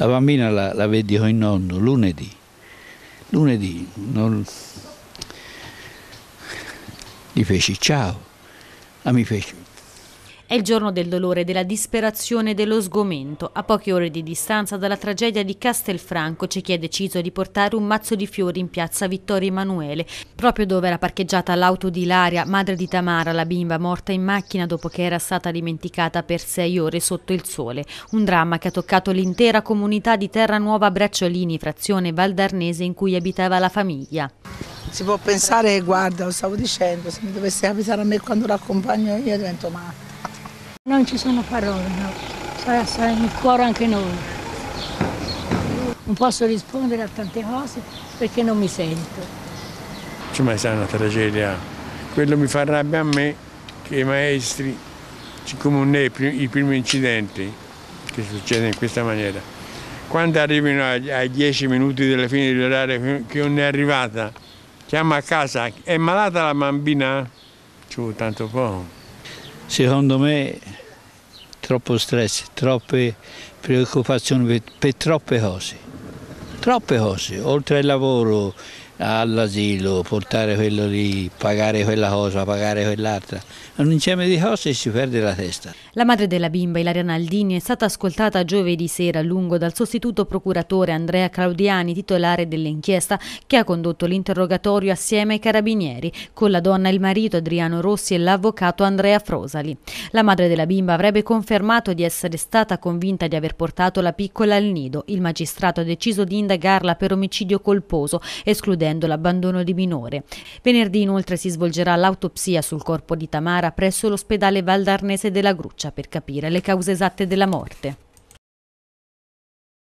La bambina la, la vedi con il nonno lunedì. Lunedì non... gli feci ciao, ma mi feci è il giorno del dolore, della disperazione e dello sgomento. A poche ore di distanza dalla tragedia di Castelfranco c'è chi ha deciso di portare un mazzo di fiori in piazza Vittorio Emanuele, proprio dove era parcheggiata l'auto di Ilaria, madre di Tamara, la bimba morta in macchina dopo che era stata dimenticata per sei ore sotto il sole. Un dramma che ha toccato l'intera comunità di Terra Nuova Bracciolini, frazione valdarnese in cui abitava la famiglia. Si può pensare, guarda, lo stavo dicendo, se mi dovesse avvisare a me quando l'accompagno io divento male non ci sono parole, no. Sarà, sarà in cuore anche noi. Non posso rispondere a tante cose perché non mi sento. Insomma, mai stata una tragedia. Quello mi fa rabbia a me che i maestri, siccome non è il primo incidente che succede in questa maniera, quando arrivano ai dieci minuti della fine dell'orario che non è arrivata, chiama a casa, è malata la bambina? Ci C'è tanto poco secondo me troppo stress, troppe preoccupazioni per, per troppe cose, troppe cose, oltre al lavoro, all'asilo, portare quello lì, pagare quella cosa, pagare quell'altra, un insieme di cose si perde la testa. La madre della bimba, Ilaria Naldini, è stata ascoltata giovedì sera a lungo dal sostituto procuratore Andrea Claudiani, titolare dell'inchiesta, che ha condotto l'interrogatorio assieme ai carabinieri, con la donna e il marito Adriano Rossi e l'avvocato Andrea Frosali. La madre della bimba avrebbe confermato di essere stata convinta di aver portato la piccola al nido. Il magistrato ha deciso di indagarla per omicidio colposo, escludendo l'abbandono di minore. Venerdì inoltre si svolgerà l'autopsia sul corpo di Tamara presso l'ospedale valdarnese della Gruppa traccia per capire le cause esatte della morte.